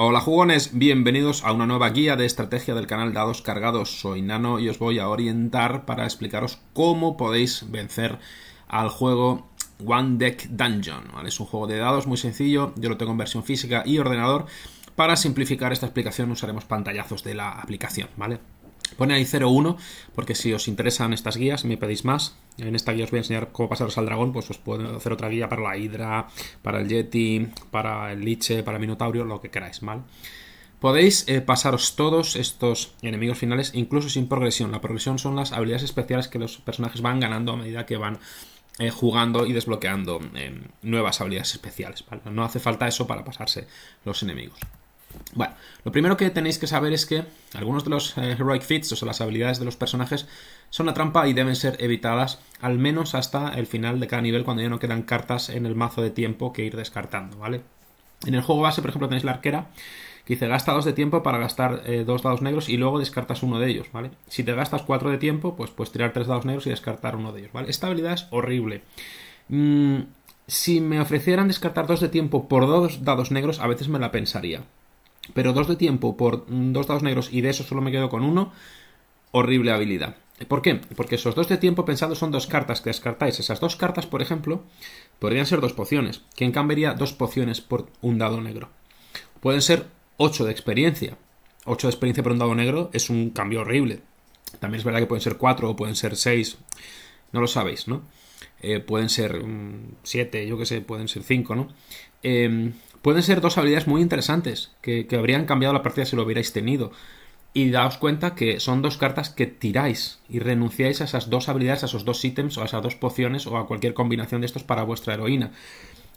Hola jugones, bienvenidos a una nueva guía de estrategia del canal Dados Cargados. Soy Nano y os voy a orientar para explicaros cómo podéis vencer al juego One Deck Dungeon. ¿vale? Es un juego de dados muy sencillo, yo lo tengo en versión física y ordenador. Para simplificar esta explicación usaremos pantallazos de la aplicación, ¿vale? Pone ahí 0-1 porque si os interesan estas guías, me pedís más. En esta guía os voy a enseñar cómo pasaros al dragón, pues os puedo hacer otra guía para la Hidra, para el Yeti, para el Liche, para el Minotaurio, lo que queráis, ¿vale? Podéis eh, pasaros todos estos enemigos finales, incluso sin progresión. La progresión son las habilidades especiales que los personajes van ganando a medida que van eh, jugando y desbloqueando eh, nuevas habilidades especiales. No hace falta eso para pasarse los enemigos. Bueno, lo primero que tenéis que saber es que algunos de los eh, heroic fits, o sea, las habilidades de los personajes, son la trampa y deben ser evitadas al menos hasta el final de cada nivel cuando ya no quedan cartas en el mazo de tiempo que ir descartando, ¿vale? En el juego base, por ejemplo, tenéis la arquera que dice gasta dos de tiempo para gastar eh, dos dados negros y luego descartas uno de ellos, ¿vale? Si te gastas cuatro de tiempo, pues puedes tirar tres dados negros y descartar uno de ellos, ¿vale? Esta habilidad es horrible. Mm, si me ofrecieran descartar dos de tiempo por dos dados negros, a veces me la pensaría. Pero dos de tiempo por dos dados negros y de eso solo me quedo con uno. Horrible habilidad. ¿Por qué? Porque esos dos de tiempo pensados son dos cartas que descartáis. Esas dos cartas, por ejemplo, podrían ser dos pociones. ¿Quién cambiaría dos pociones por un dado negro? Pueden ser ocho de experiencia. Ocho de experiencia por un dado negro es un cambio horrible. También es verdad que pueden ser cuatro o pueden ser seis. No lo sabéis, ¿no? Eh, pueden ser mm, siete, yo qué sé, pueden ser cinco, ¿no? Eh, pueden ser dos habilidades muy interesantes que, habrían cambiado la partida si lo hubierais tenido. Y daos cuenta que son dos cartas que tiráis y renunciáis a esas dos habilidades, a esos dos ítems o a esas dos pociones o a cualquier combinación de estos para vuestra heroína.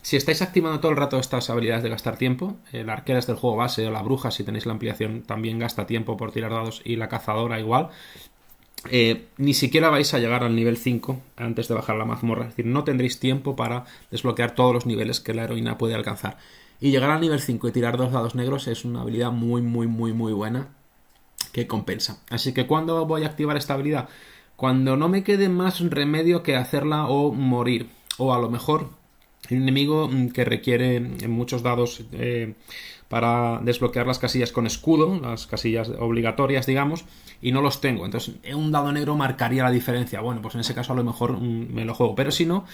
Si estáis activando todo el rato estas habilidades de gastar tiempo, el arquera es del juego base o la bruja, si tenéis la ampliación, también gasta tiempo por tirar dados y la cazadora igual, eh, ni siquiera vais a llegar al nivel 5 antes de bajar la mazmorra. Es decir, no tendréis tiempo para desbloquear todos los niveles que la heroína puede alcanzar. Y llegar al nivel 5 y tirar dos dados negros es una habilidad muy, muy, muy, muy buena que compensa. Así que ¿cuándo voy a activar esta habilidad? Cuando no me quede más remedio que hacerla o morir. O a lo mejor el enemigo mm, que requiere muchos dados eh, para desbloquear las casillas con escudo, las casillas obligatorias, digamos, y no los tengo. Entonces, un dado negro marcaría la diferencia. Bueno, pues en ese caso a lo mejor mm, me lo juego. Pero si no,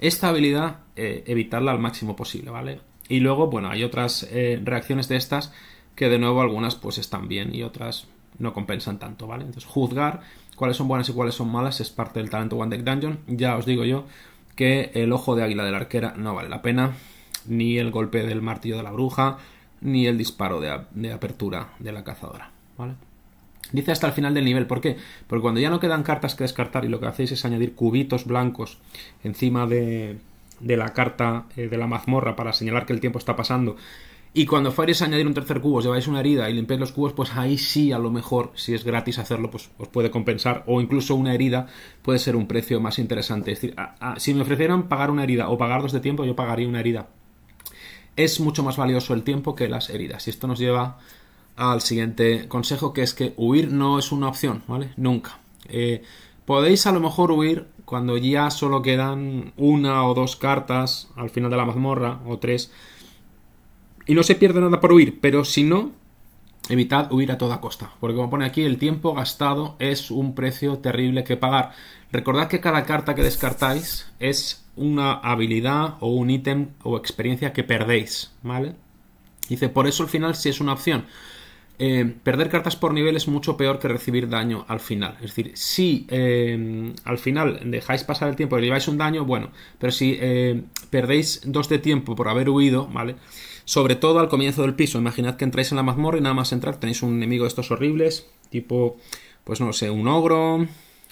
esta habilidad, eh, evitarla al máximo posible, ¿vale? Y luego, bueno, hay otras eh, reacciones de estas que de nuevo algunas pues están bien y otras no compensan tanto, ¿vale? Entonces, juzgar cuáles son buenas y cuáles son malas es parte del talento One Deck Dungeon. Ya os digo yo que el ojo de águila de la arquera no vale la pena, ni el golpe del martillo de la bruja, ni el disparo de, de apertura de la cazadora, ¿vale? Dice hasta el final del nivel, ¿por qué? Porque cuando ya no quedan cartas que descartar y lo que hacéis es añadir cubitos blancos encima de, de la carta eh, de la mazmorra para señalar que el tiempo está pasando. Y cuando a añadir un tercer cubo, os lleváis una herida y limpiáis los cubos, pues ahí sí, a lo mejor, si es gratis hacerlo, pues os puede compensar. O incluso una herida puede ser un precio más interesante. Es decir, si me ofrecieran pagar una herida o pagar dos de tiempo, yo pagaría una herida. Es mucho más valioso el tiempo que las heridas. Y esto nos lleva al siguiente consejo, que es que huir no es una opción, ¿vale? Nunca. Eh, podéis a lo mejor huir cuando ya solo quedan una o dos cartas al final de la mazmorra, o tres, y no se pierde nada por huir, pero si no, evitad huir a toda costa, porque como pone aquí, el tiempo gastado es un precio terrible que pagar. Recordad que cada carta que descartáis es una habilidad o un ítem o experiencia que perdéis, ¿vale? Dice, por eso al final sí es una opción. Eh, perder cartas por nivel es mucho peor que recibir daño al final. Es decir, si eh, al final dejáis pasar el tiempo y lleváis un daño, bueno, pero si eh, perdéis dos de tiempo por haber huido, ¿vale? Sobre todo al comienzo del piso. Imaginad que entráis en la mazmorra y nada más entrar tenéis un enemigo de estos horribles, tipo, pues no sé, un ogro,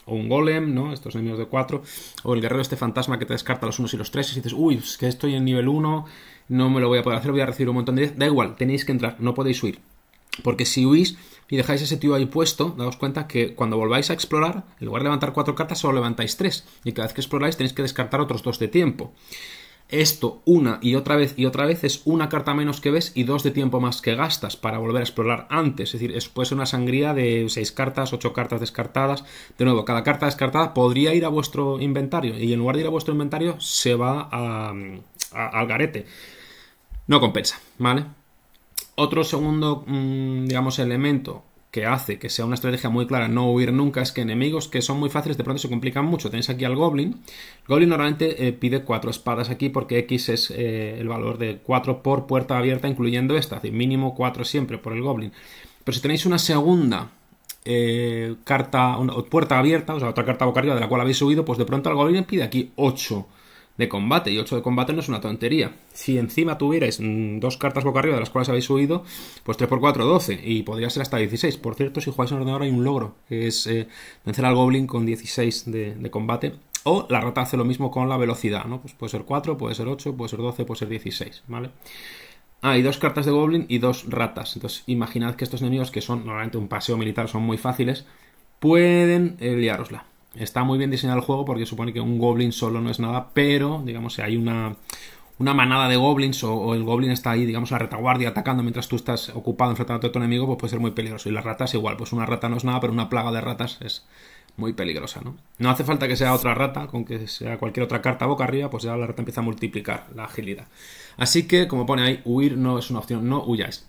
o un golem, ¿no? Estos enemigos de cuatro, o el guerrero este fantasma que te descarta los unos y los tres y dices, uy, es que estoy en nivel 1, no me lo voy a poder hacer, voy a recibir un montón de... Da igual, tenéis que entrar, no podéis huir. Porque si huís y dejáis ese tío ahí puesto, daos cuenta que cuando volváis a explorar, en lugar de levantar cuatro cartas, solo levantáis tres. Y cada vez que exploráis tenéis que descartar otros dos de tiempo. Esto una y otra vez y otra vez es una carta menos que ves y dos de tiempo más que gastas para volver a explorar antes. Es decir, es, pues una sangría de seis cartas, ocho cartas descartadas. De nuevo, cada carta descartada podría ir a vuestro inventario y en lugar de ir a vuestro inventario se va al garete. No compensa, ¿vale? Otro segundo, mm, digamos, elemento que hace que sea una estrategia muy clara no huir nunca es que enemigos que son muy fáciles de pronto se complican mucho. Tenéis aquí al Goblin. El Goblin normalmente eh, pide cuatro espadas aquí porque X es eh, el valor de cuatro por puerta abierta incluyendo esta, es decir, mínimo cuatro siempre por el Goblin. Pero si tenéis una segunda eh, carta, una, puerta abierta, o sea, otra carta boca arriba de la cual habéis subido, pues de pronto al Goblin pide aquí 8 de combate. Y 8 de combate no es una tontería. Si encima tuvierais mm, dos cartas boca arriba de las cuales habéis subido, pues 3 por 4, 12. Y podría ser hasta 16. Por cierto, si jugáis en ordenador hay un logro, que es eh, vencer al Goblin con 16 de, combate. O la rata hace lo mismo con la velocidad, ¿no? Pues puede ser 4, puede ser 8, puede ser 12, puede ser 16, ¿vale? Ah, dos cartas de Goblin y dos ratas. Entonces, imaginad que estos enemigos, que son normalmente un paseo militar, son muy fáciles, pueden eh, liarosla. Está muy bien diseñado el juego porque supone que un goblin solo no es nada, pero digamos si hay una, una manada de goblins o, el goblin está ahí, digamos, a retaguardia atacando mientras tú estás ocupado enfrentando a tu enemigo, pues puede ser muy peligroso. Y las ratas igual, pues una rata no es nada, pero una plaga de ratas es muy peligrosa, ¿no? No hace falta que sea otra rata, con que sea cualquier otra carta boca arriba, pues ya la rata empieza a multiplicar la agilidad. Así que, como pone ahí, huir no es una opción, no huyáis.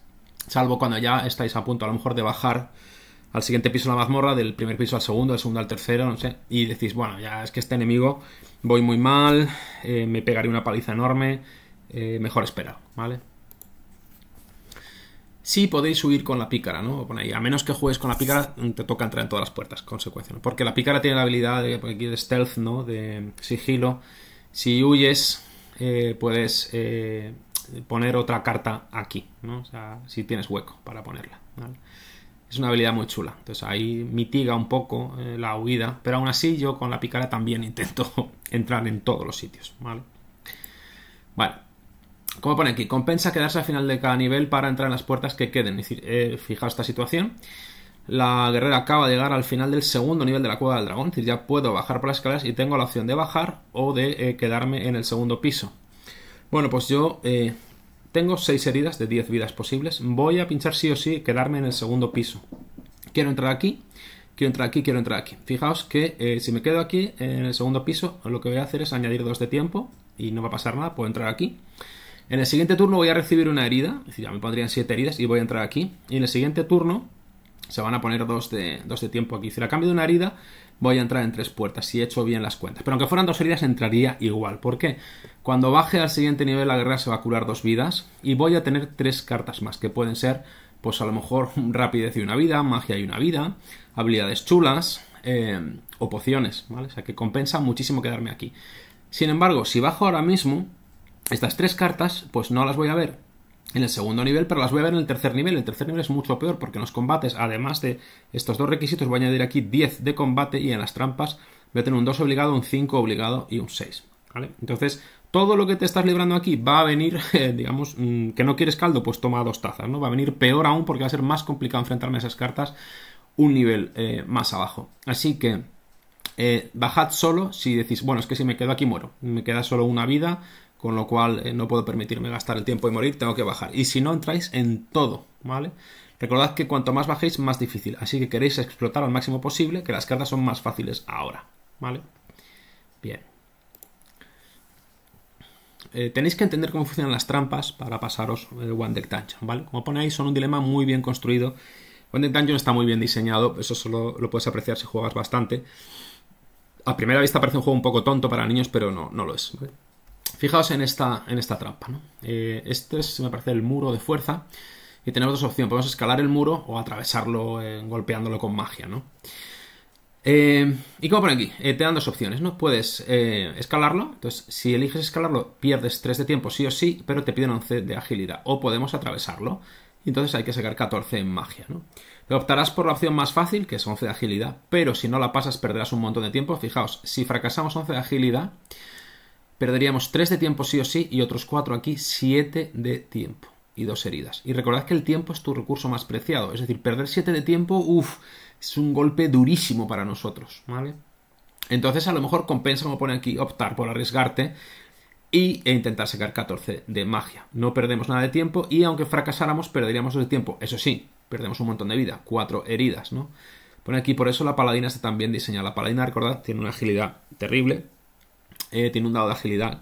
Salvo cuando ya estáis a punto a lo mejor de bajar al siguiente piso la mazmorra, del primer piso al segundo, del segundo al tercero, no sé, y decís, bueno, ya es que este enemigo voy muy mal, eh, me pegaré una paliza enorme, eh, mejor esperar, ¿vale? Sí podéis huir con la pícara, ¿no? a menos que juegues con la pícara, te toca entrar en todas las puertas, consecuencia, ¿no? Porque la pícara tiene la habilidad de, pues, de stealth, ¿no? De sigilo. Si huyes, eh, puedes poner otra carta aquí, ¿no? O sea, si tienes hueco para ponerla, ¿vale? es una habilidad muy chula. Entonces ahí mitiga un poco eh, la huida, pero aún así yo con la picara también intento entrar en todos los sitios, ¿vale? Bueno, Como pone aquí, compensa quedarse al final de cada nivel para entrar en las puertas que queden. Es decir, fijaos esta situación. La guerrera acaba de llegar al final del segundo nivel de la cueva del dragón. Es decir, ya puedo bajar por las escaleras y tengo la opción de bajar o de eh, quedarme en el segundo piso. Bueno, pues yo eh, tengo 6 heridas de 10 vidas posibles. Voy a pinchar sí o sí, quedarme en el segundo piso. Quiero entrar aquí, quiero entrar aquí, quiero entrar aquí. Fijaos que eh, si me quedo aquí en el segundo piso, lo que voy a hacer es añadir 2 de tiempo y no va a pasar nada, puedo entrar aquí. En el siguiente turno voy a recibir una herida, es decir, ya me pondrían 7 heridas y voy a entrar aquí. Y en el siguiente turno se van a poner 2 de, dos de tiempo aquí. Si la cambio de una herida, voy a entrar en tres puertas, si he hecho bien las cuentas. Pero aunque fueran dos heridas, entraría igual. ¿Por qué? Cuando baje al siguiente nivel, la guerra se va a curar dos vidas y voy a tener tres cartas más, que pueden ser, pues a lo mejor, rapidez y una vida, magia y una vida, habilidades chulas eh, o pociones, ¿vale? O sea, que compensa muchísimo quedarme aquí. Sin embargo, si bajo ahora mismo, estas tres cartas, pues no las voy a ver en el segundo nivel, pero las voy a ver en el tercer nivel. El tercer nivel es mucho peor porque en los combates, además de estos dos requisitos, voy a añadir aquí 10 de combate y en las trampas voy a tener un 2 obligado, un 5 obligado y un 6. ¿vale? Entonces, todo lo que te estás librando aquí va a venir, eh, digamos, mm, que no quieres caldo, pues toma dos tazas, ¿no? Va a venir peor aún porque va a ser más complicado enfrentarme a esas cartas un nivel eh, más abajo. Así que... Eh, bajad solo si decís, bueno, es que si me quedo aquí muero, me queda solo una vida, con lo cual eh, no puedo permitirme gastar el tiempo y morir, tengo que bajar. Y si no, entráis en todo, ¿vale? Recordad que cuanto más bajéis, más difícil, así que queréis explotar al máximo posible, que las cartas son más fáciles ahora, ¿vale? Bien. Eh, tenéis que entender cómo funcionan las trampas para pasaros el eh, One Deck Dungeon, ¿vale? Como ponéis, son un dilema muy bien construido. One Deck Dungeon está muy bien diseñado, eso solo lo puedes apreciar si juegas bastante. A primera vista parece un juego un poco tonto para niños, pero no, no lo es. ¿vale? Fijaos en esta, en esta trampa, eh, este es, me parece, el muro de fuerza. Y tenemos dos opciones, podemos escalar el muro o atravesarlo eh, golpeándolo con magia, ¿no? Eh, y como pone aquí, te dan dos opciones, ¿no? Puedes escalarlo, entonces si eliges escalarlo pierdes 3 de tiempo sí o sí, pero te piden 11 de agilidad. O podemos atravesarlo, entonces hay que sacar 14 en magia, ¿no? Te optarás por la opción más fácil, que es 11 de agilidad, pero si no la pasas perderás un montón de tiempo. Fijaos, si fracasamos 11 de agilidad, Perderíamos 3 de tiempo sí o sí y otros 4 aquí, 7 de tiempo y dos heridas. Y recordad que el tiempo es tu recurso más preciado, es decir, perder 7 de tiempo, uff, es un golpe durísimo para nosotros, ¿vale? Entonces a lo mejor compensa, como pone aquí, optar por arriesgarte y, e intentar sacar 14 de magia. No perdemos nada de tiempo y aunque fracasáramos, perderíamos de tiempo. Eso sí, perdemos un montón de vida, 4 heridas, ¿no? Pone aquí, por eso la paladina está tan bien diseñada. La paladina, recordad, tiene una agilidad terrible, eh, tiene un dado de agilidad.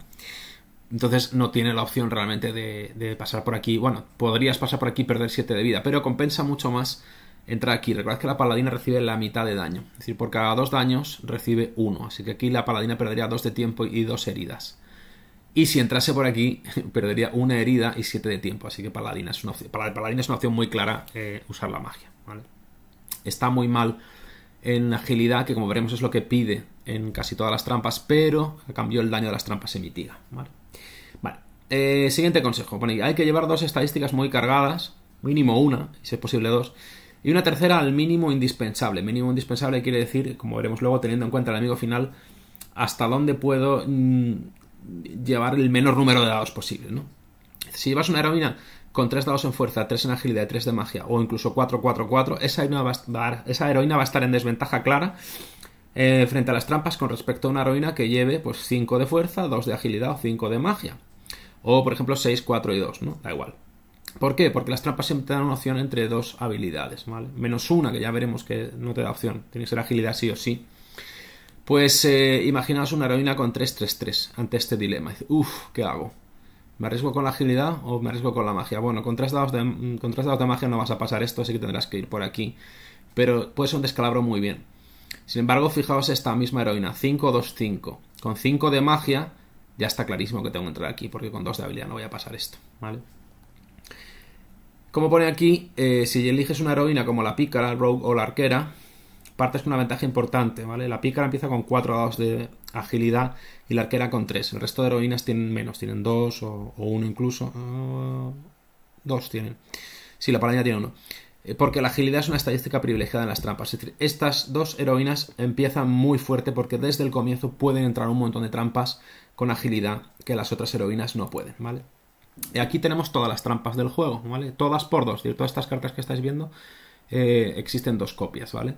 Entonces no tiene la opción realmente de, pasar por aquí. Bueno, podrías pasar por aquí y perder 7 de vida, pero compensa mucho más entrar aquí. Recuerda que la paladina recibe la mitad de daño. Es decir, por cada dos daños recibe 1, Así que aquí la paladina perdería 2 de tiempo y 2 heridas. Y si entrase por aquí, perdería una herida y 7 de tiempo. Así que paladina es una opción, paladina es una opción muy clara eh, usar la magia. Está muy mal en agilidad, que como veremos es lo que pide en casi todas las trampas, pero a cambio el daño de las trampas se mitiga. Vale. Eh, siguiente consejo. Bueno, hay que llevar dos estadísticas muy cargadas, mínimo una, si es posible dos, y una tercera al mínimo indispensable. Mínimo indispensable quiere decir, como veremos luego, teniendo en cuenta el amigo final, hasta dónde puedo mm, llevar el menor número de dados posible. ¿no? Si llevas una heroína con tres dados en fuerza, tres en agilidad, y tres de magia o incluso 4, 4, 4, esa esa heroína va a estar en desventaja clara eh, frente a las trampas con respecto a una heroína que lleve pues 5 de fuerza, 2 de agilidad o 5 de magia. O por ejemplo 6, 4 y 2, ¿no? Da igual. ¿Por qué? Porque las trampas siempre te dan una opción entre dos habilidades, ¿vale? Menos una, que ya veremos que no te da opción. Tiene que ser agilidad sí o sí. Pues eh, imaginaos una heroína con 3-3-3 ante este dilema. Uf, ¿qué hago? ¿Me arriesgo con la agilidad o me arriesgo con la magia? Bueno, con tres, de, con tres dados de magia no vas a pasar esto, así que tendrás que ir por aquí. Pero puede ser un descalabro muy bien. Sin embargo, fijaos esta misma heroína, 5, 2, 5. Con 5 de magia ya está clarísimo que tengo que entrar aquí, porque con 2 de habilidad no voy a pasar esto, ¿vale? Como pone aquí, eh, si eliges una heroína como la pícara, el rogue o la arquera, partes con una ventaja importante, ¿vale? La pícara empieza con 4 dados de agilidad y la arquera con 3. El resto de heroínas tienen menos, tienen 2 o 1 incluso. 2 ah, tienen. Sí, la paladina tiene 1. Eh, porque la agilidad es una estadística privilegiada en las trampas. Es decir, Estas dos heroínas empiezan muy fuerte porque desde el comienzo pueden entrar un montón de trampas con agilidad que las otras heroínas no pueden, ¿vale? Y aquí tenemos todas las trampas del juego, ¿vale? Todas por dos, es decir, todas estas cartas que estáis viendo eh, existen dos copias, ¿vale?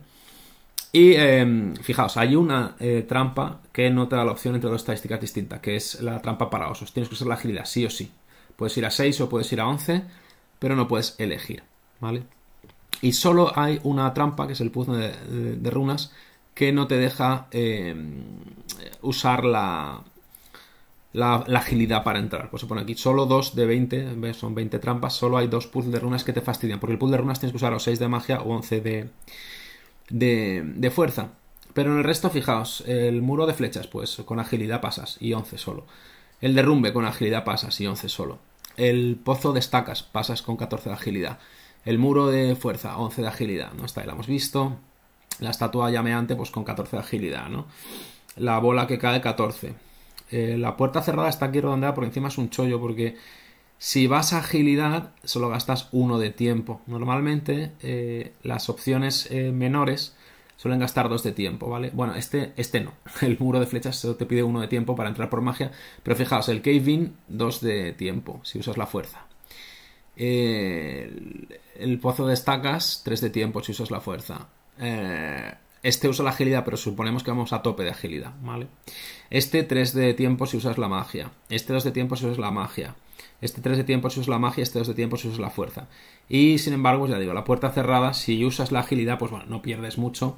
Y em, fijaos, hay una eh, trampa que no te da la opción entre dos estadísticas distintas, que es la trampa para osos. Tienes que usar la agilidad, sí o sí. Puedes ir a 6 o puedes ir a 11, pero no puedes elegir, ¿vale? Y solo hay una trampa, que es el puzzle de, runas, que no te deja eh, usar la, la, agilidad para entrar. Pues se pone aquí solo dos de 20, son 20 trampas, solo hay dos puzzles de runas que te fastidian, porque el puzzle de runas tienes que usar o 6 de magia o 11 de, de, de, fuerza. Pero en el resto, fijaos, el muro de flechas, pues con agilidad pasas y 11 solo. El derrumbe con agilidad pasas y 11 solo. El pozo de estacas pasas con 14 de agilidad. El muro de fuerza, 11 de agilidad, ¿no? está ya la hemos visto. La estatua llameante, pues con 14 de agilidad, ¿no? La bola que cae, 14. Eh, la puerta cerrada está aquí redondeada, por encima es un chollo, porque si vas a agilidad, solo gastas uno de tiempo. Normalmente eh, las opciones eh, menores suelen gastar dos de tiempo, ¿vale? Bueno, este, este no. El muro de flechas solo te pide uno de tiempo para entrar por magia. Pero fijaos, el cave-in, dos de tiempo, si usas la fuerza. Eh, el, pozo de estacas, 3 de tiempo si usas la fuerza. Eh, este usa la agilidad, pero suponemos que vamos a tope de agilidad, ¿vale? Este 3 de tiempo si usas la magia. Este 2 de tiempo si usas la magia. Este 3 de tiempo si usas la magia. Este 2 de tiempo si usas la fuerza. Y sin embargo, ya digo, la puerta cerrada, si usas la agilidad, pues bueno, no pierdes mucho.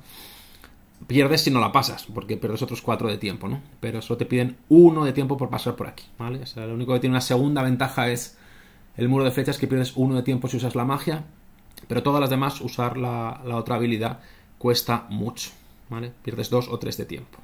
Pierdes si no la pasas, porque pierdes otros 4 de tiempo, ¿no? Pero solo te piden 1 de tiempo por pasar por aquí, ¿vale? O sea, lo único que tiene una segunda ventaja es el muro de flechas que pierdes uno de tiempo si usas la magia, pero todas las demás usar la, otra habilidad cuesta mucho, ¿vale? Pierdes dos o tres de tiempo.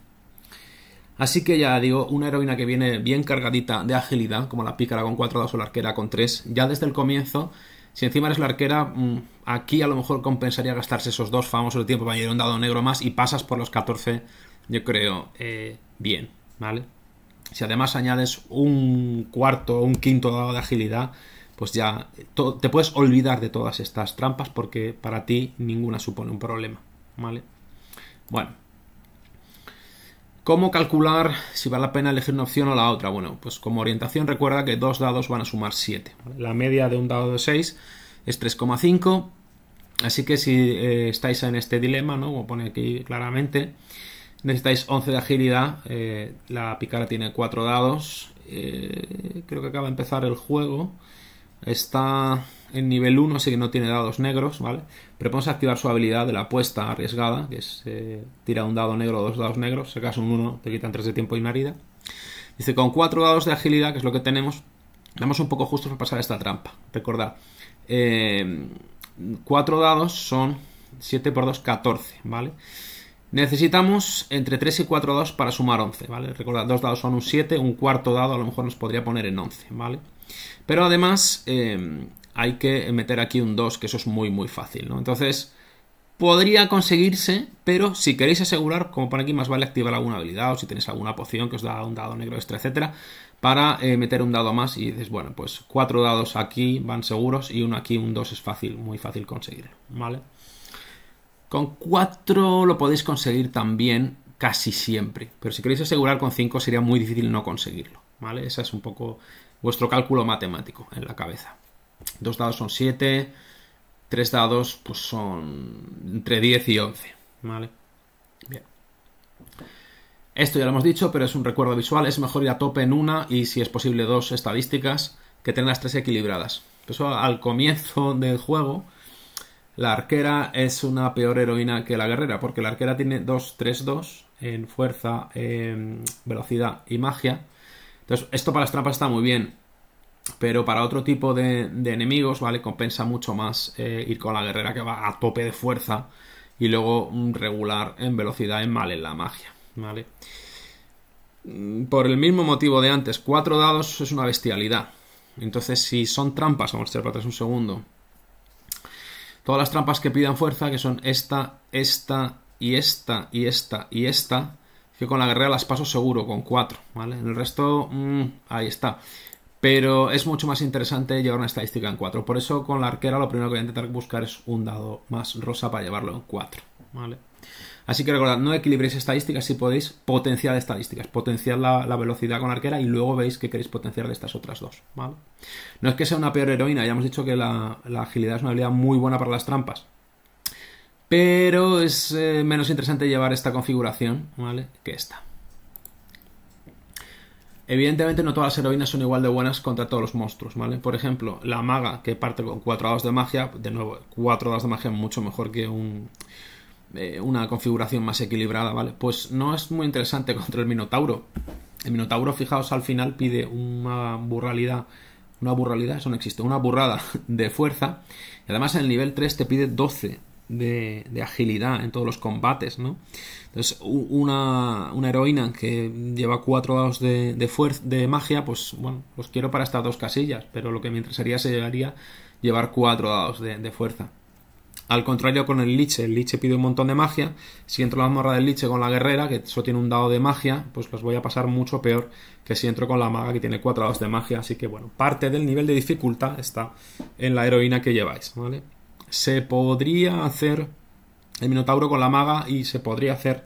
Así que ya digo, una heroína que viene bien cargadita de agilidad, como la pícara con cuatro dados o la arquera con tres, ya desde el comienzo, si encima eres la arquera, mm, aquí a lo mejor compensaría gastarse esos dos famosos de tiempo para añadir un dado negro más y pasas por los 14, yo creo, eh, bien, ¿vale? Si además añades un cuarto o un quinto dado de agilidad, pues ya te puedes olvidar de todas estas trampas porque para ti ninguna supone un problema, ¿vale? Bueno. ¿Cómo calcular si vale la pena elegir una opción o la otra? Bueno, pues como orientación recuerda que dos dados van a sumar 7. La media de un dado de 6 es 3,5. Así que si eh, estáis en este dilema, ¿no? Como pone aquí claramente, necesitáis 11 de agilidad. Eh, la picara tiene cuatro dados. Eh, creo que acaba de empezar el juego. Está en nivel 1, así que no tiene dados negros, ¿vale? Pero podemos activar su habilidad de la apuesta arriesgada, que es tirar eh, tira un dado negro o dos dados negros, si acaso un 1, te quitan 3 de tiempo y una herida. Dice, con 4 dados de agilidad, que es lo que tenemos, damos un poco justos para pasar esta trampa. Recordad, 4 eh, dados son 7 por 2, 14, ¿vale? Necesitamos entre 3 y 4 dados para sumar 11, ¿vale? Recordad, 2 dados son un 7, un cuarto dado a lo mejor nos podría poner en 11, ¿vale? vale pero además em, hay que meter aquí un 2, que eso es muy muy fácil, ¿no? Entonces podría conseguirse, pero si queréis asegurar, como por aquí, más vale activar alguna habilidad o si tenéis alguna poción que os da un dado negro extra, etcétera, para eh, meter un dado más y dices, bueno, pues cuatro dados aquí van seguros y uno aquí, un 2 es fácil, muy fácil conseguirlo, ¿vale? Con 4 lo podéis conseguir también casi siempre, pero si queréis asegurar con 5 sería muy difícil no conseguirlo, ¿vale? Esa es un poco vuestro cálculo matemático en la cabeza. Dos dados son 7, tres dados pues son entre 10 y 11, ¿vale? Bien. Esto ya lo hemos dicho, pero es un recuerdo visual. Es mejor ir a tope en una y, si es posible, dos estadísticas que tener las tres equilibradas. Eso al comienzo del juego, la arquera es una peor heroína que la guerrera, porque la arquera tiene 2-3-2 en fuerza, en velocidad y magia, esto para las trampas está muy bien, pero para otro tipo de, enemigos, ¿vale? Compensa mucho más eh, ir con la guerrera que va a tope de fuerza y luego mm, regular en velocidad en mal en la magia, ¿vale? Mm, por el mismo motivo de antes, cuatro dados es una bestialidad. Entonces, si son trampas, vamos a echar para un segundo. Todas las trampas que pidan fuerza, que son esta, esta y esta y esta y esta, que con la guerrera las paso seguro, con 4, ¿vale? En el resto, mm, ahí está. Pero es mucho más interesante llevar una estadística en 4. Por eso con la arquera lo primero que voy a intentar buscar es un dado más rosa para llevarlo en 4, ¿vale? Así que recordad, no equilibréis estadísticas si podéis potenciar estadísticas. potenciar la, velocidad con la arquera y luego veis que queréis potenciar de estas otras dos. ¿vale? No es que sea una peor heroína, ya hemos dicho que la agilidad es una habilidad muy buena para las trampas. Pero es eh, menos interesante llevar esta configuración, ¿vale? Que esta. Evidentemente no todas las heroínas son igual de buenas contra todos los monstruos, ¿vale? Por ejemplo, la maga que parte con 4 dados de magia, de nuevo, 4 dados de magia es mucho mejor que un, eh, una configuración más equilibrada, ¿vale? Pues no es muy interesante contra el Minotauro. El Minotauro, fijaos, al final pide una burralidad, una burralidad, eso no existe, una burrada de fuerza. Y además en el nivel 3 te pide 12 de, agilidad en todos los combates, ¿no? Entonces, una, heroína que lleva cuatro dados de, de, de magia, pues bueno, los quiero para estas dos casillas, pero lo que me interesaría sería llevar cuatro dados de, fuerza. Al contrario con el Liche, el Liche pide un montón de magia. Si entro la morra del Liche con la guerrera, que solo tiene un dado de magia, pues los voy a pasar mucho peor que si entro con la maga que tiene cuatro dados de magia. Así que bueno, parte del nivel de dificultad está en la heroína que lleváis, ¿vale? se podría hacer el Minotauro con la maga y se podría hacer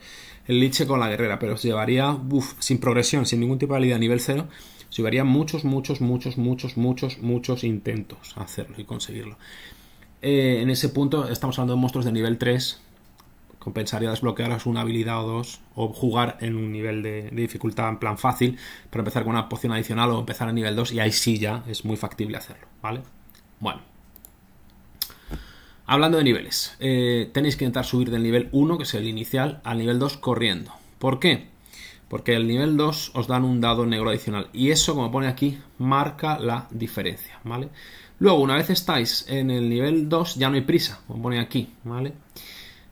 el Liche con la guerrera, pero se llevaría, uff, sin progresión, sin ningún tipo de habilidad a nivel 0, se llevaría muchos, muchos, muchos, muchos, muchos, muchos intentos a hacerlo y conseguirlo. Eh, en ese punto estamos hablando de monstruos de nivel 3, compensaría desbloquearos una habilidad o dos, o jugar en un nivel de, de, dificultad en plan fácil, para empezar con una poción adicional o empezar a nivel 2, y ahí sí ya es muy factible hacerlo, ¿vale? Bueno. Hablando de niveles, eh, tenéis que intentar subir del nivel 1, que es el inicial, al nivel 2 corriendo. ¿Por qué? Porque el nivel 2 os dan un dado negro adicional y eso, como pone aquí, marca la diferencia, ¿vale? Luego, una vez estáis en el nivel 2, ya no hay prisa, como pone aquí, ¿vale?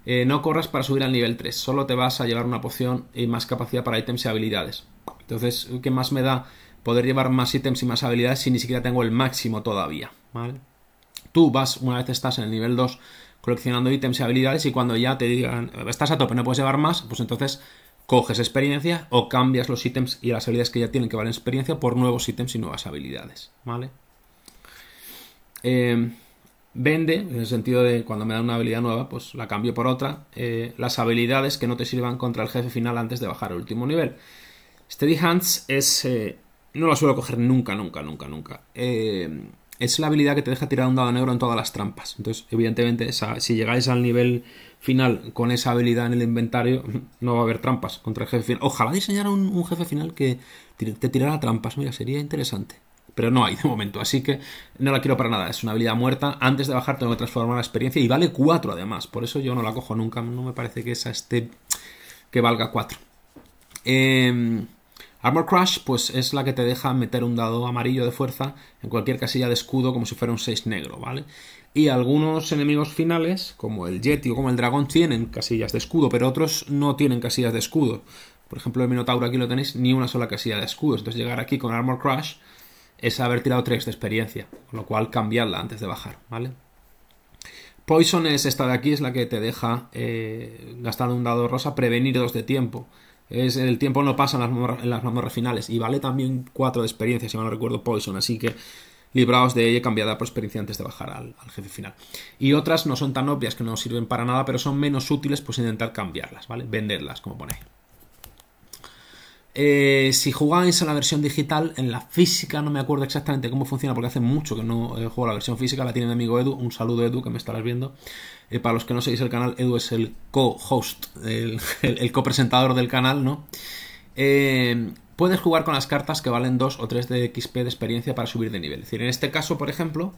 Eh, no corras para subir al nivel 3, solo te vas a llevar una poción y más capacidad para ítems y habilidades. Entonces, ¿qué más me da poder llevar más ítems y más habilidades si ni siquiera tengo el máximo todavía, ¿vale? tú vas, una vez estás en el nivel 2, coleccionando ítems y habilidades y cuando ya te digan, estás a tope, no puedes llevar más, pues entonces coges experiencia o cambias los ítems y las habilidades que ya tienen que valen experiencia por nuevos ítems y nuevas habilidades, ¿vale? Em, vende, en el sentido de cuando me dan una habilidad nueva, pues la cambio por otra, eh, las habilidades que no te sirvan contra el jefe final antes de bajar al último nivel. Steady Hands es... Eh, no la suelo coger nunca, nunca, nunca, nunca. Em, es la habilidad que te deja tirar un dado negro en todas las trampas. Entonces, evidentemente, si llegáis al nivel final con esa habilidad en el inventario, no va a haber trampas contra el jefe final. Ojalá diseñara un, un jefe final que te tirara trampas, mira, sería interesante. Pero no hay de momento, así que no la quiero para nada. Es una habilidad muerta. Antes de bajar tengo que transformar la experiencia y vale 4 además. Por eso yo no la cojo nunca. No me parece que esa esté que valga 4. Eh, em, Armor Crush pues es la que te deja meter un dado amarillo de fuerza en cualquier casilla de escudo como si fuera un 6 negro, ¿vale? Y algunos enemigos finales, como el Yeti o como el Dragón, tienen casillas de escudo, pero otros no tienen casillas de escudo. Por ejemplo, el Minotauro aquí lo tenéis ni una sola casilla de escudo. Entonces llegar aquí con Armor Crush es haber tirado 3 de experiencia, con lo cual cambiarla antes de bajar, ¿vale? Poison es esta de aquí, es la que te deja, eh, gastando un dado rosa, prevenir dos de tiempo. Es, el tiempo no pasa en las, memoras finales. Y vale también 4 de experiencia, si mal no recuerdo, Poison. Así que libraos de ella cambiada por experiencia antes de bajar al, jefe final. Y otras no son tan obvias que no sirven para nada, pero son menos útiles, pues intentar cambiarlas, ¿vale? Venderlas, como pone eh, si jugáis a la versión digital, en la física no me acuerdo exactamente cómo funciona, porque hace mucho que no eh, juego la versión física, la tiene mi amigo Edu, un saludo Edu que me estarás viendo. Eh, para los que no seguís el canal, Edu es el co-host, el, co-presentador del canal, ¿no? Eh, puedes jugar con las cartas que valen 2 o 3 de XP de experiencia para subir de nivel. Es decir, en este caso, por ejemplo,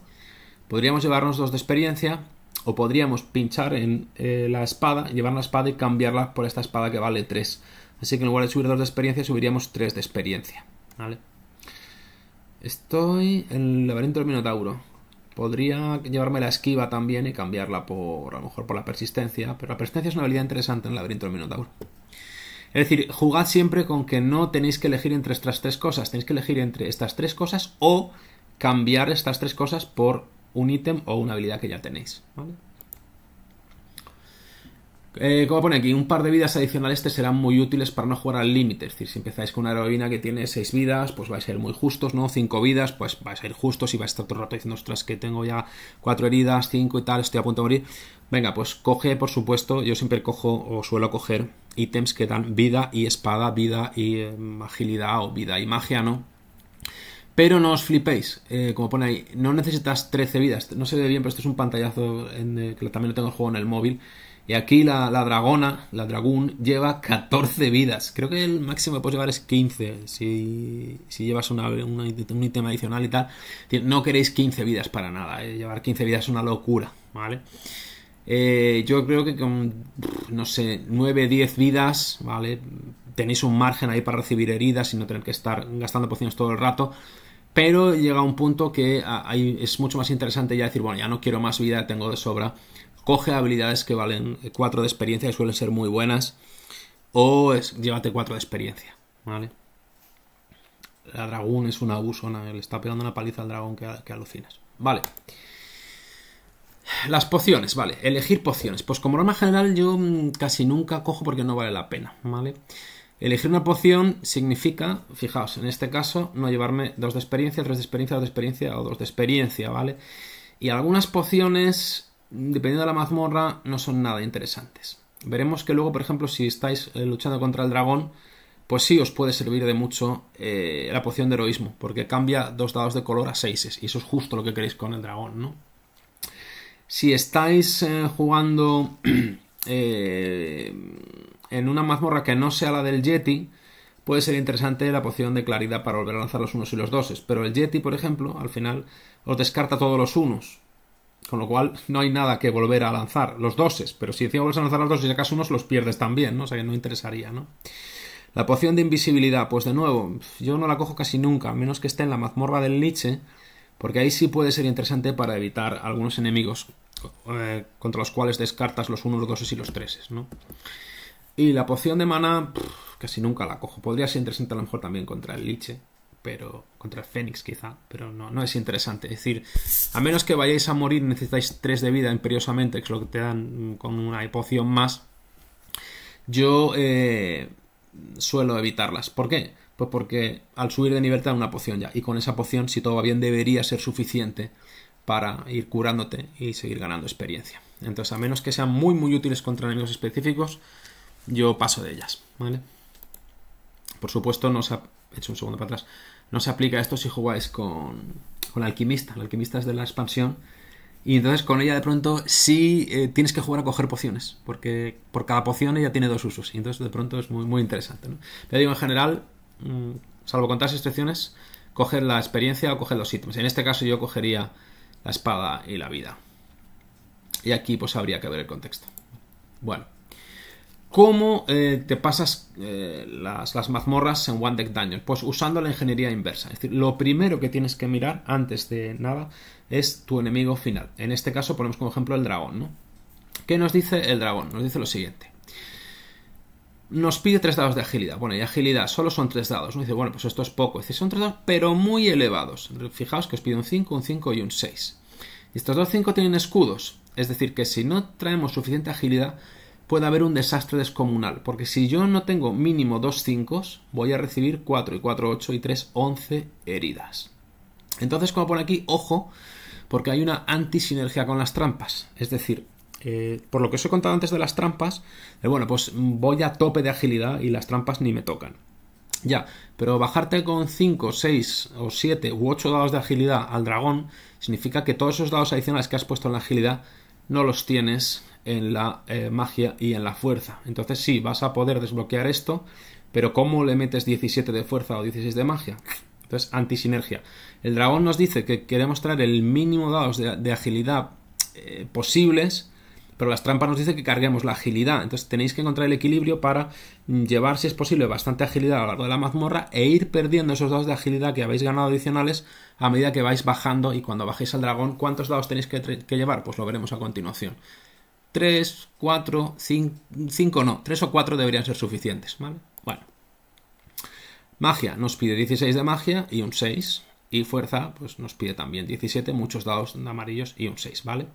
podríamos llevarnos 2 de experiencia o podríamos pinchar en eh, la espada, llevar la espada y cambiarla por esta espada que vale 3. Así que en lugar de subir 2 de experiencia, subiríamos 3 de experiencia. Estoy en el laberinto del Minotauro. Podría llevarme la esquiva también y cambiarla por, a lo mejor, por la persistencia, pero la persistencia es una habilidad interesante en el laberinto del Minotauro. Es decir, jugad siempre con que no tenéis que elegir entre estas tres cosas, tenéis que elegir entre estas tres cosas o cambiar estas tres cosas por un ítem o una habilidad que ya tenéis. ¿vale? Eh, como pone aquí, un par de vidas adicionales te serán muy útiles para no jugar al límite. Es decir, si empezáis con una heroína que tiene 6 vidas, pues vais a ir muy justos, ¿no? 5 vidas, pues vais a ir justos y vais a estar todo el rato diciendo, ostras, que tengo ya 4 heridas, 5 y tal, estoy a punto de morir. Venga, pues coge, por supuesto, yo siempre cojo o suelo coger ítems que dan vida y espada, vida y em, agilidad o vida y magia, ¿no? Pero no os flipéis, eh, como pone ahí, no necesitas 13 vidas. No se ve bien, pero esto es un pantallazo en, que también lo tengo el juego en el móvil. Y aquí la, dragona, la dragón, lleva 14 vidas. Creo que el máximo que puedes llevar es 15. Si, si llevas una, un ítem adicional y tal. No queréis 15 vidas para nada. Eh. Llevar 15 vidas es una locura, ¿vale? Eh, yo creo que con, no sé, 9, 10 vidas, ¿vale? Tenéis un margen ahí para recibir heridas y no tener que estar gastando pociones todo el rato. Pero llega un punto que ah, es mucho más interesante ya decir, bueno, ya no quiero más vida, tengo de sobra coge habilidades que valen 4 de experiencia y suelen ser muy buenas, o llévate 4 de experiencia, ¿vale? La dragón es un abuso, le está pegando una paliza al dragón que, alucinas. Vale. Las pociones, vale. Elegir pociones. Pues como norma general yo mm, casi nunca cojo porque no vale la pena, ¿vale? Elegir una poción significa, fijaos, en este caso, no llevarme dos de experiencia, tres de experiencia, 2 de experiencia o dos de experiencia, ¿vale? Y algunas pociones dependiendo de la mazmorra, no son nada interesantes. Veremos que luego, por ejemplo, si estáis eh, luchando contra el dragón, pues sí os puede servir de mucho eh, la poción de heroísmo, porque cambia dos dados de color a seises, y eso es justo lo que queréis con el dragón, Si estáis eh, jugando en una mazmorra que no sea la del Yeti, puede ser interesante la poción de claridad para volver a lanzar los unos y los doses, pero el Yeti, por ejemplo, al final os descarta todos los unos, con lo cual, no hay nada que volver a lanzar. Los doses, pero si encima vuelves a lanzar los doses, y sacas unos los pierdes también, ¿no? O sea que no interesaría, ¿no? La poción de invisibilidad, pues de nuevo, yo no la cojo casi nunca, a menos que esté en la mazmorra del liche, porque ahí sí puede ser interesante para evitar algunos enemigos eh, contra los cuales descartas los unos los doses y los treses ¿no? Y la poción de mana, casi nunca la cojo. Podría ser interesante a lo mejor también contra el Liche pero contra el Fénix quizá, pero no, no es interesante. Es decir, a menos que vayáis a morir, necesitáis 3 de vida imperiosamente, que es lo que te dan mm, con una poción más. Yo eh, suelo evitarlas. ¿Por qué? Pues porque al subir de nivel te dan una poción ya, y con esa poción, si todo va bien, debería ser suficiente para ir curándote y seguir ganando experiencia. Entonces, a menos que sean muy muy útiles contra enemigos específicos, yo paso de ellas, ¿vale? Por supuesto, no se ha hecho un segundo para atrás. No se aplica esto si jugáis con, con alquimista. El alquimista es de la expansión. Y entonces con ella de pronto sí eh, tienes que jugar a coger pociones, porque por cada poción ella tiene dos usos. Y entonces de pronto es muy, muy interesante. ¿no? digo, en general, mm, salvo contar excepciones, coger la experiencia o coger los ítems. En este caso yo cogería la espada y la vida. Y aquí pues habría que ver el contexto. Bueno. ¿Cómo eh, te pasas eh, las, mazmorras en One Deck Dungeon? Pues usando la ingeniería inversa. Es decir, lo primero que tienes que mirar antes de nada es tu enemigo final. En este caso ponemos como ejemplo el dragón. ¿Qué nos dice el dragón? Nos dice lo siguiente. Nos pide tres dados de agilidad. Bueno, y agilidad solo son tres dados. ¿no? Dice, bueno, pues esto es poco. decir, son tres dados, pero muy elevados. Fijaos que os pide un 5, un 5 y un 6. Y estos dos 5 tienen escudos. Es decir, que si no traemos suficiente agilidad, puede haber un desastre descomunal, porque si yo no tengo mínimo dos 5, voy a recibir 4 y 4, 8 y 3, 11 heridas. Entonces, como pone aquí, ojo, porque hay una antisinergia con las trampas. Es decir, eh, por lo que os he contado antes de las trampas, eh, bueno, pues voy a tope de agilidad y las trampas ni me tocan. Ya, pero bajarte con 5, 6 o 7 u 8 dados de agilidad al dragón significa que todos esos dados adicionales que has puesto en la agilidad no los tienes en la eh, magia y en la fuerza. Entonces sí, vas a poder desbloquear esto, pero ¿cómo le metes 17 de fuerza o 16 de magia? Entonces, antisinergia. El dragón nos dice que queremos traer el mínimo dados de, agilidad eh, posibles, pero las trampas nos dicen que carguemos la agilidad. Entonces, tenéis que encontrar el equilibrio para llevar, si es posible, bastante agilidad a lo largo de la mazmorra e ir perdiendo esos dados de agilidad que habéis ganado adicionales a medida que vais bajando y cuando bajéis al dragón, ¿cuántos dados tenéis que llevar? Pues lo veremos a continuación. 3, 4, 5, 5 no, 3 o 4 deberían ser suficientes, ¿vale? Bueno. Magia nos pide 16 de magia y un 6. Y fuerza, pues nos pide también 17, muchos dados amarillos y un 6, ¿vale?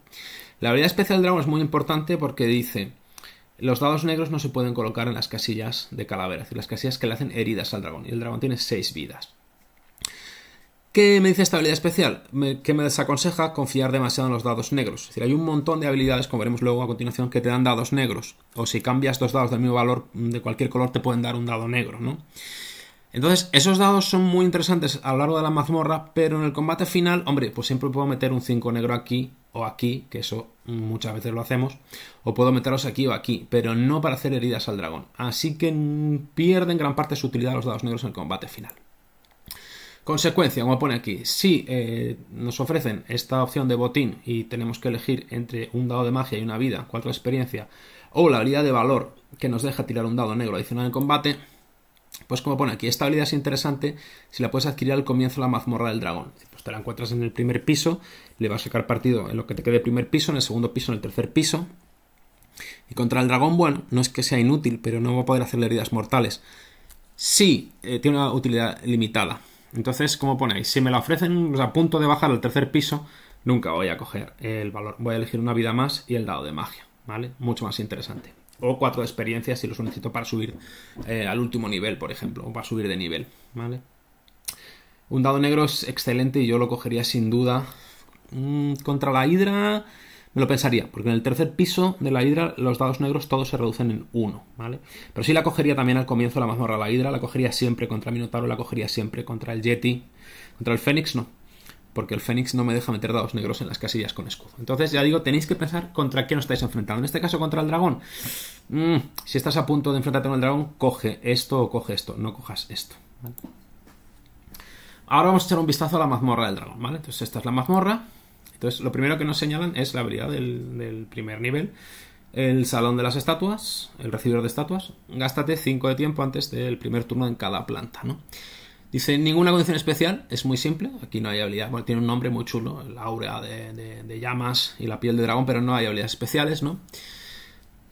La habilidad especial del dragón es muy importante porque dice, los dados negros no se pueden colocar en las casillas de calaveras, es las casillas que le hacen heridas al dragón. Y el dragón tiene 6 vidas. ¿Qué me dice esta habilidad especial? que me desaconseja confiar demasiado en los dados negros. Es decir, hay un montón de habilidades, como veremos luego a continuación, que te dan dados negros. O si cambias dos dados del mismo valor mm, de cualquier color, te pueden dar un dado negro, ¿no? Entonces, esos dados son muy interesantes a lo largo de la mazmorra, pero en el combate final, hombre, pues siempre puedo meter un 5 negro aquí o aquí, que eso muchas veces lo hacemos, o puedo meterlos aquí o aquí, pero no para hacer heridas al dragón. Así que pierden gran parte de su utilidad los dados negros en el combate final. Consecuencia, como pone aquí, si eh, nos ofrecen esta opción de botín y tenemos que elegir entre un dado de magia y una vida, cuatro experiencia, o la habilidad de valor que nos deja tirar un dado negro adicional en combate, pues como pone aquí, esta habilidad es interesante si la puedes adquirir al comienzo de la mazmorra del dragón. Pues te la encuentras en el primer piso, le vas a sacar partido en lo que te quede el primer piso, en el segundo piso, en el tercer piso. Y contra el dragón, bueno, no es que sea inútil, pero no va a poder hacerle heridas mortales. Sí, eh, tiene una utilidad limitada. Entonces, como ponéis, si me la ofrecen a punto de bajar al tercer piso, nunca voy a coger el valor. Voy a elegir una vida más y el dado de magia, ¿vale? Mucho más interesante. O cuatro experiencias si lo necesito para subir eh, al último nivel, por ejemplo, o para subir de nivel, ¿vale? Un dado negro es excelente y yo lo cogería sin duda. Mm, contra la hidra me lo pensaría, porque en el tercer piso de la hidra los dados negros todos se reducen en uno, ¿vale? Pero sí la cogería también al comienzo la mazmorra la hidra, la cogería siempre contra Minotauro, la cogería siempre contra el Yeti, contra el Fénix no, porque el Fénix no me deja meter dados negros en las casillas con escudo. Entonces, ya digo, tenéis que pensar contra qué no estáis enfrentando. En este caso, contra el dragón. Mm, si estás a punto de enfrentarte con el dragón, coge esto o coge esto, no cojas esto. Ahora vamos a echar un vistazo a la mazmorra del dragón, ¿vale? Entonces, esta es la mazmorra. Entonces, lo primero que nos señalan es la habilidad del, primer nivel, el salón de las estatuas, el recibidor de estatuas. Gástate 5 de tiempo antes del primer turno en cada planta, ¿no? Dice, ninguna condición especial, es muy simple, aquí no hay habilidad, bueno, tiene un nombre muy chulo, la áurea de, llamas y la piel de dragón, pero no hay habilidades especiales, ¿no?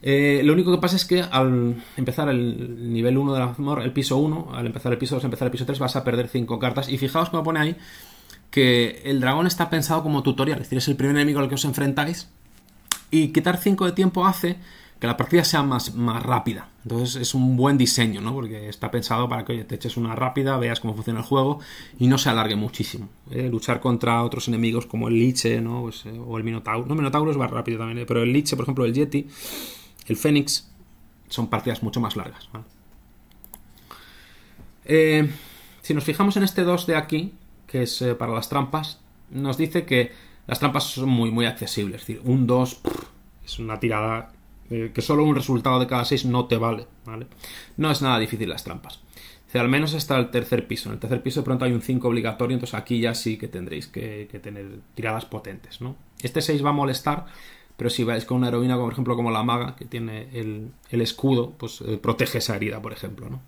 Eh, lo único que pasa es que al empezar el nivel 1 de la el piso 1, al empezar el piso 2, empezar el piso 3, vas a perder 5 cartas. Y fijaos cómo pone ahí que el dragón está pensado como tutorial, es decir, es el primer enemigo al que os enfrentáis. Y quitar 5 de tiempo hace que la partida sea más, más rápida. Entonces es un buen diseño, ¿no? Porque está pensado para que oye, te eches una rápida, veas cómo funciona el juego y no se alargue muchísimo. ¿eh? Luchar contra otros enemigos como el Liche, ¿no? Pues, eh, o el Minotauro. No, Minotauro es más rápido también, ¿eh? pero el Liche, por ejemplo, el Yeti, el Fénix, son partidas mucho más largas. si nos fijamos en este 2 de aquí, que es eh, para las trampas, nos dice que las trampas son muy, muy accesibles. Es decir, un 2 es una tirada eh, que solo un resultado de cada 6 no te vale, vale, No es nada difícil las trampas. al menos hasta el tercer piso. En el tercer piso de pronto hay un 5 obligatorio, entonces aquí ya sí que tendréis que, tener tiradas potentes, ¿no? Este 6 va a molestar, pero si vais con una heroína, por ejemplo, como la maga, que tiene el, el escudo, pues eh, protege esa herida, por ejemplo, ¿no?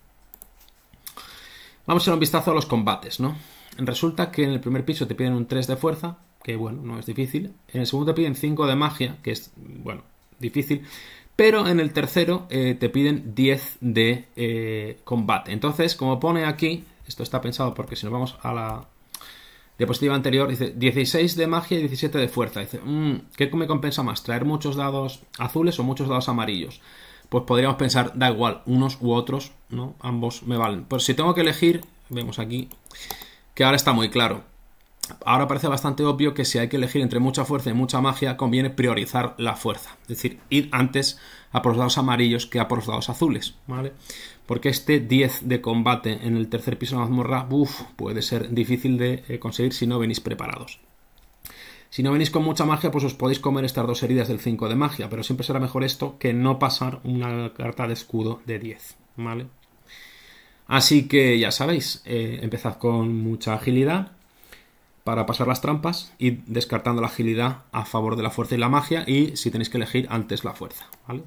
Vamos a dar un vistazo a los combates, ¿no? Resulta que en el primer piso te piden un 3 de fuerza, que bueno, no es difícil. En el segundo te piden 5 de magia, que es, bueno, difícil. Pero en el tercero eh, te piden 10 de eh, combate. Entonces, como pone aquí, esto está pensado porque si nos vamos a la diapositiva anterior, dice 16 de magia y 17 de fuerza. Dice, mm, ¿qué me compensa más? ¿Traer muchos dados azules o muchos dados amarillos? Pues podríamos pensar, da igual, unos u otros, ¿no? Ambos me valen. Pues si tengo que elegir, vemos aquí, que ahora está muy claro. Ahora parece bastante obvio que si hay que elegir entre mucha fuerza y mucha magia, conviene priorizar la fuerza. Es decir, ir antes a por los dados amarillos que a por los dados azules, ¿vale? Porque este 10 de combate en el tercer piso de la mazmorra, uff, puede ser difícil de eh, conseguir si no venís preparados. Si no venís con mucha magia, pues os podéis comer estas dos heridas del 5 de magia, pero siempre será mejor esto que no pasar una carta de escudo de 10, ¿vale? Así que ya sabéis, eh, empezad con mucha agilidad para pasar las trampas y descartando la agilidad a favor de la fuerza y la magia y si tenéis que elegir antes la fuerza, ¿vale?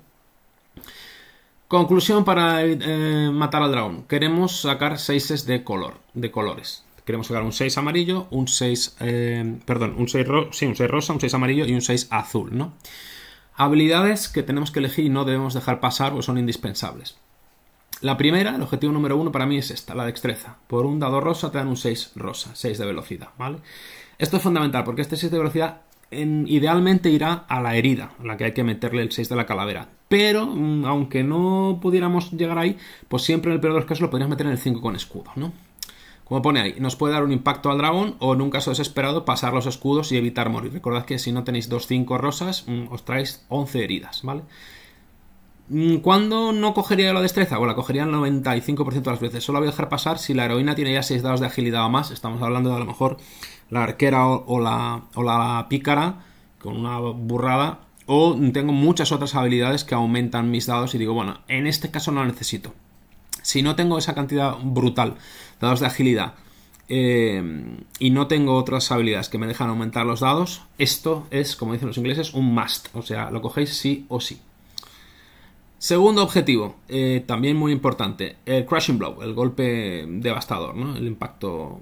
Conclusión para eh, matar al dragón. Queremos sacar 6 de color, de colores. Queremos sacar un 6 amarillo, un 6, eh, perdón, un 6, sí, rosa, un 6 amarillo y un 6 azul, ¿no? Habilidades que tenemos que elegir y no debemos dejar pasar, o son indispensables. La primera, el objetivo número uno para mí es esta, la destreza. Por un dado rosa te dan un 6 rosa, 6 de velocidad, ¿vale? Esto es fundamental porque este 6 de velocidad idealmente irá a la herida, a la que hay que meterle el 6 de la calavera. Pero, mm, aunque no pudiéramos llegar ahí, pues siempre en el peor de los casos lo podrías meter en el 5 con escudo, ¿no? Como pone ahí, nos puede dar un impacto al dragón o en un caso desesperado pasar los escudos y evitar morir. Recordad que si no tenéis 2-5 rosas, mm, os traéis 11 heridas, ¿vale? vale Mm, ¿Cuándo no cogería la destreza? Bueno, la cogería el 95% de las veces. Solo voy a dejar pasar si la heroína tiene ya 6 dados de agilidad o más. Estamos hablando de a lo mejor la arquera o, la, pícara con una burrada. O tengo muchas otras habilidades que aumentan mis dados y digo, bueno, en este caso no necesito. Si no tengo esa cantidad brutal de dados de agilidad eh, y no tengo otras habilidades que me dejan aumentar los dados, esto es, como dicen los ingleses, un must. O sea, lo cogéis sí o sí. Segundo objetivo, eh, también muy importante, el Crushing blow, el golpe devastador, ¿no? el impacto,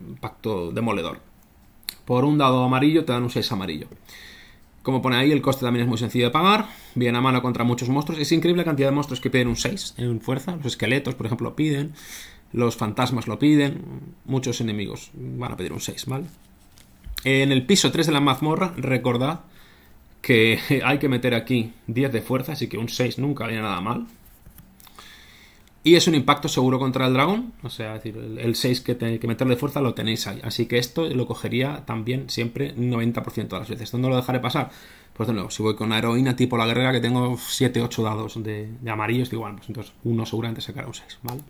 impacto demoledor. Por un dado amarillo te dan un 6 amarillo. Como pone ahí, el coste también es muy sencillo de pagar. Bien a mano contra muchos monstruos. Es increíble la cantidad de monstruos que piden un 6 en fuerza. Los esqueletos, por ejemplo, lo piden. Los fantasmas lo piden. Muchos enemigos van a pedir un 6, ¿vale? En el piso 3 de la mazmorra, recordad que hay que meter aquí 10 de fuerza, así que un 6 nunca viene nada mal. Y es un impacto seguro contra el dragón, o sea, decir, el, 6 que tenéis que meter de fuerza lo tenéis ahí. Así que esto lo cogería también siempre 90% de las veces. no lo dejaré pasar? Pues de nuevo, si voy con una heroína tipo la guerrera que tengo 7, 8 dados de, de amarillos, digo, bueno, pues entonces uno seguramente sacará un 6, ¿vale?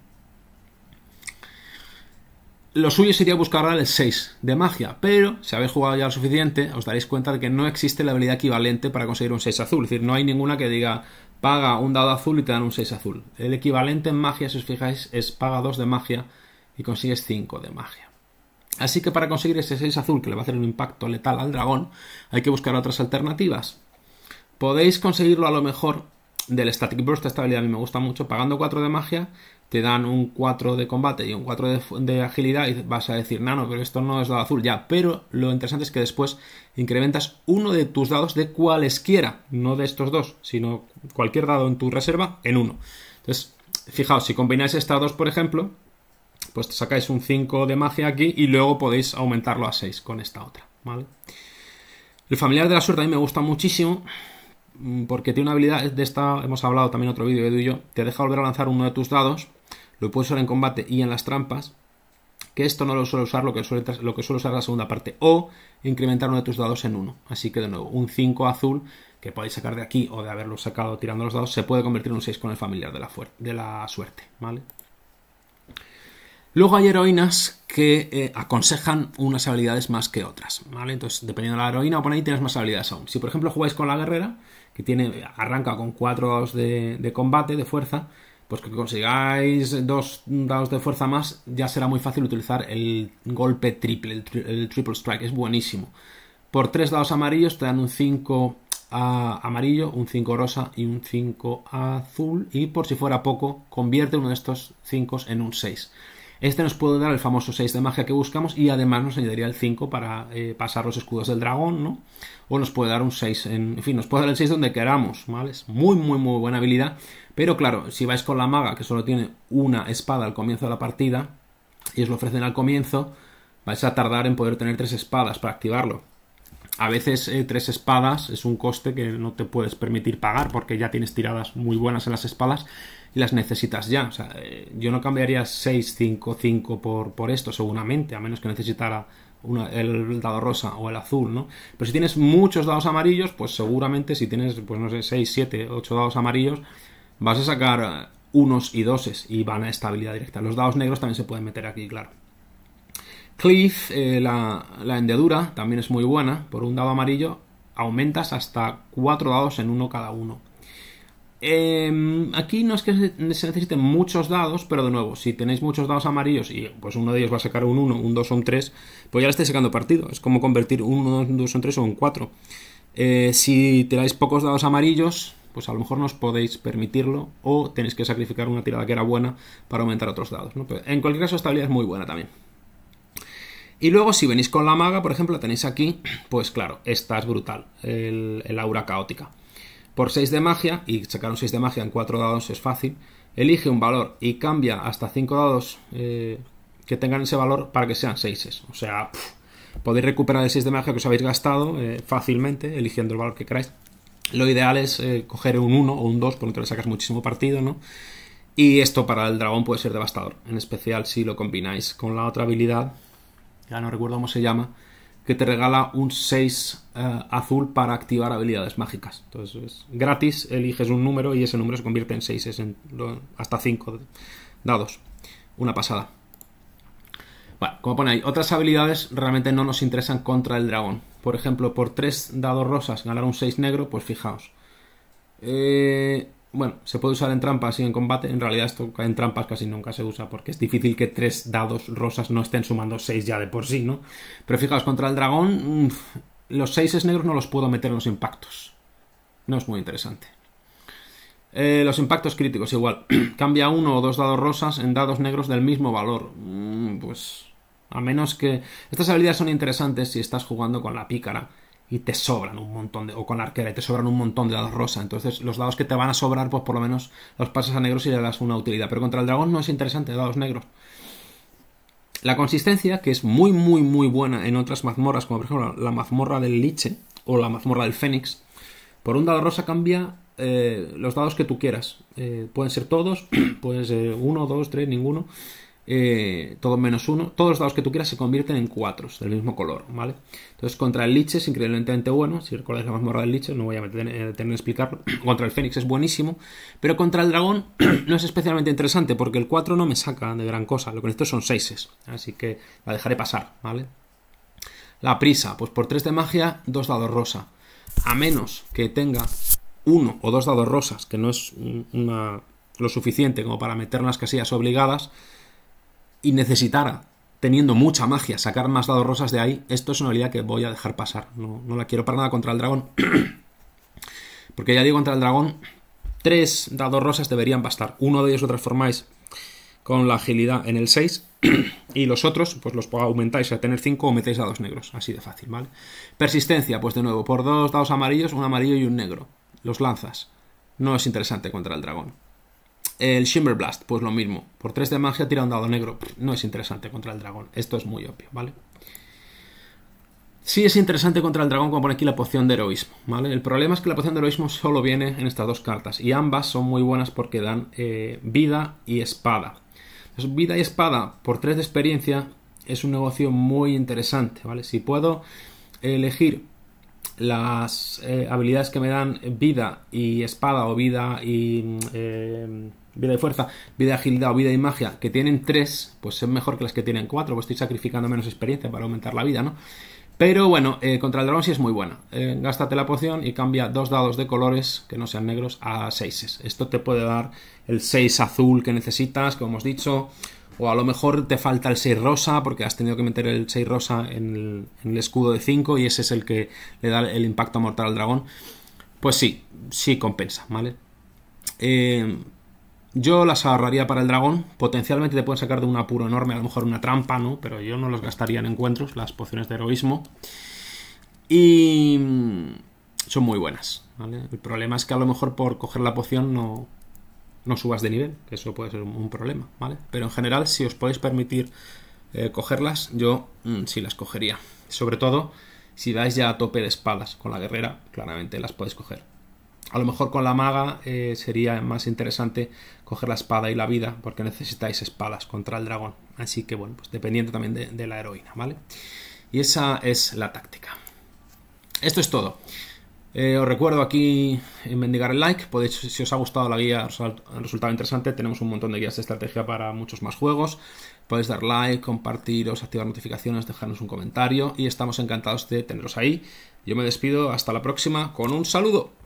Lo suyo sería buscar el 6 de magia, pero si habéis jugado ya lo suficiente, os daréis cuenta de que no existe la habilidad equivalente para conseguir un 6 azul. Es decir, no hay ninguna que diga paga un dado azul y te dan un 6 azul. El equivalente en magia, si os fijáis, es paga 2 de magia y consigues 5 de magia. Así que para conseguir ese 6 azul que le va a hacer un impacto letal al dragón, hay que buscar otras alternativas. Podéis conseguirlo a lo mejor del Static Burst, esta habilidad a mí me gusta mucho, pagando 4 de magia te dan un 4 de combate y un 4 de, agilidad y vas a decir, no, no, pero esto no es dado azul, ya, pero lo interesante es que después incrementas uno de tus dados de cualesquiera, no de estos dos, sino cualquier dado en tu reserva en uno. Entonces, fijaos, si combináis estas dos, por ejemplo, pues te sacáis un 5 de magia aquí y luego podéis aumentarlo a 6 con esta otra, ¿vale? El familiar de la suerte a mí me gusta muchísimo Mm, porque tiene una habilidad de esta, hemos hablado también en otro vídeo, de y yo, te deja volver a lanzar uno de tus dados, lo puedes usar en combate y en las trampas, que esto no lo suele usar, lo que suele, lo que usar la segunda parte, o incrementar uno de tus dados en uno. Así que de nuevo, un 5 azul que podéis sacar de aquí o de haberlo sacado tirando los dados, se puede convertir en un 6 con el familiar de la, de la suerte, ¿vale? Luego hay heroínas que eh, aconsejan unas habilidades más que otras, ¿vale? Entonces, dependiendo de la heroína, por ahí tienes más habilidades aún. Si, por ejemplo, jugáis con la guerrera, que tiene, arranca con 4 dados de, combate, de fuerza, pues que consigáis 2 dados de fuerza más, ya será muy fácil utilizar el golpe triple, el, triple strike, es buenísimo. Por 3 dados amarillos te dan un 5 amarillo, un 5 rosa y un 5 azul. Y por si fuera poco, convierte uno de estos 5 en un 6. Este nos puede dar el famoso 6 de magia que buscamos y además nos añadiría el 5 para eh, pasar los escudos del dragón, ¿no? O nos puede dar un 6, en, fin, nos puede dar el 6 donde queramos, ¿vale? Es muy, muy, muy buena habilidad. Pero claro, si vais con la maga que solo tiene una espada al comienzo de la partida y os lo ofrecen al comienzo, vais a tardar en poder tener tres espadas para activarlo. A veces eh, tres espadas es un coste que no te puedes permitir pagar porque ya tienes tiradas muy buenas en las espadas y las necesitas ya. Eh, yo no cambiaría 6, 5, 5 por, por esto, seguramente, a menos que necesitara el dado rosa o el azul, ¿no? Pero si tienes muchos dados amarillos, pues seguramente si tienes, pues no sé, 6, 7, 8 dados amarillos, vas a sacar eh, unos y doses y van a estabilidad directa. Los dados negros también se pueden meter aquí, claro. Cliff, eh, la, la hendedura, también es muy buena. Por un dado amarillo aumentas hasta 4 dados en uno cada uno. Em, aquí no es que se necesiten muchos dados, pero de nuevo, si tenéis muchos dados amarillos y pues uno de ellos va a sacar un 1, un 2 o un 3, pues ya le estáis sacando partido. Es como convertir un 2 o un 3 o un 4. Eh, si tenéis pocos dados amarillos, pues a lo mejor no os podéis permitirlo o tenéis que sacrificar una tirada que era buena para aumentar otros dados. en cualquier caso, esta habilidad es muy buena también. Y luego, si venís con la maga, por ejemplo, la tenéis aquí, pues claro, esta es brutal, el aura caótica por 6 de magia, y sacar un 6 de magia en 4 dados es fácil, elige un valor y cambia hasta 5 dados eh, que tengan ese valor para que sean 6. O sea, podéis recuperar el 6 de magia que os habéis gastado eh, fácilmente, eligiendo el valor que queráis. Lo ideal es eh, coger un 1 o un 2, porque le sacas muchísimo partido, ¿no? Y esto para el dragón puede ser devastador, en especial si lo combináis con la otra habilidad, ya no recuerdo cómo se llama, que te regala un 6 eh, azul para activar habilidades mágicas. Entonces es gratis, eliges un número y ese número se convierte en 6, es en hasta 5 dados. Una pasada. Bueno, como pone ahí, otras habilidades realmente no nos interesan contra el dragón. Por ejemplo, por 3 dados rosas ganar un 6 negro, pues fijaos. Eh, bueno, se puede usar en trampas y en combate. En realidad esto en trampas casi nunca se usa porque es difícil que tres dados rosas no estén sumando seis ya de por sí, ¿no? Pero fijaos, contra el dragón, los seis negros no los puedo meter en los impactos. No es muy interesante. Eh, los impactos críticos igual. Cambia uno o dos dados rosas en dados negros del mismo valor. Mm, pues a menos que... Estas habilidades son interesantes si estás jugando con la pícara y te sobran un montón de, o con arquera y te sobran un montón de dados rosa. Entonces, los dados que te van a sobrar, pues por lo menos los pasas a negros y le das una utilidad. Pero contra el dragón no es interesante dados negros. La consistencia, que es muy, muy, muy buena en otras mazmorras, como por ejemplo la mazmorra del liche o la mazmorra del fénix, por un dado rosa cambia eh, los dados que tú quieras. Eh, pueden ser todos, pueden ser uno, dos, tres, ninguno eh, menos uno, todos los dados que tú quieras se convierten en cuatro del mismo color, ¿vale? Entonces contra el Lich es increíblemente bueno, si recordáis la mazmorra del Lich, no voy a eh, tener que explicarlo, contra el Fénix es buenísimo, pero contra el dragón no es especialmente interesante porque el 4 no me saca de gran cosa, lo que necesito son 6, así que la dejaré pasar, ¿vale? La prisa, pues por 3 de magia, 2 dados rosa, a menos que tenga uno o dos dados rosas, que no es lo suficiente como para meter unas casillas obligadas, y necesitara, teniendo mucha magia, sacar más dados rosas de ahí, esto es una habilidad que voy a dejar pasar. No, la quiero para nada contra el dragón. Porque ya digo, contra el dragón, tres dados rosas deberían bastar. Uno de ellos lo transformáis con la agilidad en el 6 y los otros pues los aumentáis a tener 5 o metéis dados negros, así de fácil, ¿vale? Persistencia, pues de nuevo, por dos dados amarillos, un amarillo y un negro. Los lanzas. No es interesante contra el dragón. El Shimmer Blast, pues lo mismo. Por 3 de magia tira un dado negro. No es interesante contra el dragón. Esto es muy obvio, ¿vale? Sí es interesante contra el dragón, como pone aquí la poción de heroísmo, ¿vale? El problema es que la poción de heroísmo solo viene en estas dos cartas. Y ambas son muy buenas porque dan eh, vida y espada. vida y espada por 3 de experiencia es un negocio muy interesante, ¿vale? Si puedo elegir las eh, habilidades que me dan vida y espada o vida y mm, eh, vida y fuerza, vida y agilidad o vida y magia, que tienen tres, pues es mejor que las que tienen cuatro, pues estoy sacrificando menos experiencia para aumentar la vida, ¿no? Pero bueno, eh, contra el dragón sí es muy buena. Eh, gástate la poción y cambia dos dados de colores que no sean negros a 6. Esto te puede dar el 6 azul que necesitas, como hemos dicho. O a lo mejor te falta el 6 rosa porque has tenido que meter el 6 rosa en el, en el escudo de 5 y ese es el que le da el impacto mortal al dragón. Pues sí, sí compensa, ¿vale? Eh, yo las ahorraría para el dragón. Potencialmente te pueden sacar de un apuro enorme, a lo mejor una trampa, ¿no? Pero yo no las gastaría en encuentros, las pociones de heroísmo. Y mm, son muy buenas, ¿vale? El problema es que a lo mejor por coger la poción no, no subas de nivel, que eso puede ser un problema, ¿vale? Pero en general, si os podéis permitir eh, cogerlas, yo mm, sí las cogería. Sobre todo si dais ya a tope de espadas con la guerrera, claramente las podéis coger. A lo mejor con la maga eh, sería más interesante coger la espada y la vida, porque necesitáis espadas contra el dragón. Así que bueno, pues dependiendo también de, la heroína, ¿vale? Y esa es la táctica. Esto es todo. Eh, os recuerdo aquí en mendigar el like. Podéis, si os ha gustado la guía, os ha resultado interesante. Tenemos un montón de guías de estrategia para muchos más juegos. Podéis dar like, compartiros, activar notificaciones, dejarnos un comentario. Y estamos encantados de teneros ahí. Yo me despido. Hasta la próxima con un saludo.